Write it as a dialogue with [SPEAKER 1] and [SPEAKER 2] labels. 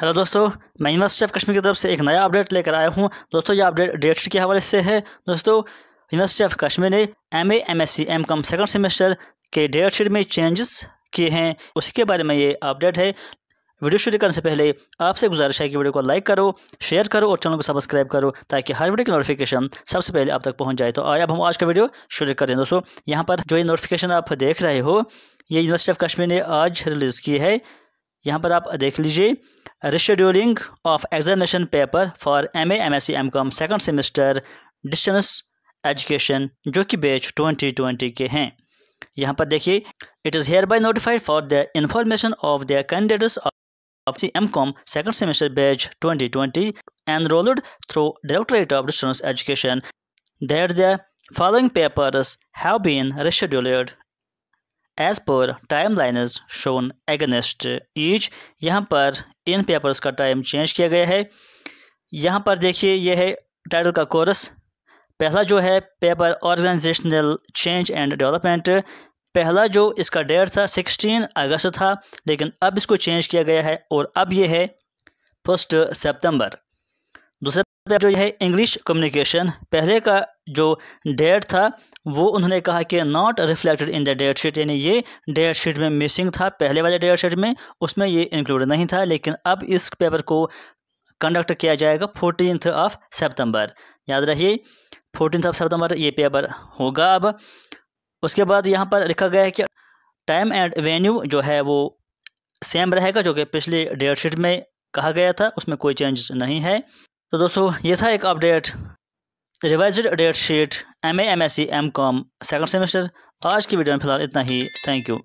[SPEAKER 1] hello दोस्तों मैं university of Kashmir की तरफ से एक नया अपडेट लेकर आया हूं दोस्तों ये अपडेट डेट के हवाले से है दोस्तों यूनिवर्सिटी ऑफ कश्मीर ने M A M S C M com second semester के डेट शीट में चेंजेस किए हैं उसी के बारे में ये अपडेट है वीडियो शुरू करने से पहले आपसे गुजारिश है कि वीडियो को लाइक करो शेयर करो और चैनल को सब्सक्राइब करो ताकि हर वीडियो की नोटिफिकेशन सबसे पहले आप तक पहुंच जाए तो आए अब हम आज का वीडियो शुरू करें दोस्तों यहाँ पर जो ये नोटिफिकेशन आप देख रहे हो ये यूनिवर्सिटी ऑफ कश्मीर ने आज रिलीज़ की है यहाँ पर आप देख लीजिए rescheduling of examination paper for M M S C M com second semester distance education जो कि बैच 2020 के हैं यहाँ पर देखिए it is hereby notified for the information of the candidates of C M com second semester batch twenty twenty enrolled through directorate of distance education that the following papers have been rescheduled as per time lines shown against each यहाँ पर इन papers का time change किया गया है यहाँ पर देखिए यह है टाइटल का कोर्स पहला जो है paper organizational change and development पहला जो इसका डेट था 16 अगस्त था लेकिन अब इसको चेंज किया गया है और अब यह है फर्स्ट सितंबर दूसरा जो है इंग्लिश कम्युनिकेशन पहले का जो डेट था वो उन्होंने कहा कि not reflected in the date sheet यानी ये डेट शीट में मिसिंग था पहले वाले डेट शीट में उसमें ये इंक्लूड नहीं था लेकिन अब इस पेपर को कंडक्ट किया जाएगा फोर्टीन ऑफ सितंबर याद रहिए फोर्टीन ऑफ सितंबर ये पेपर होगा अब उसके बाद यहाँ पर लिखा गया है कि टाइम एंड वेन्यू जो है वो सेम रहेगा जो कि पिछले डेट शीट में कहा गया था उसमें कोई चेंज नहीं है तो दोस्तों ये था एक update revise date sheet M A M S C M com second semester आज की वीडियो में फिलहाल इतना ही थैंक यू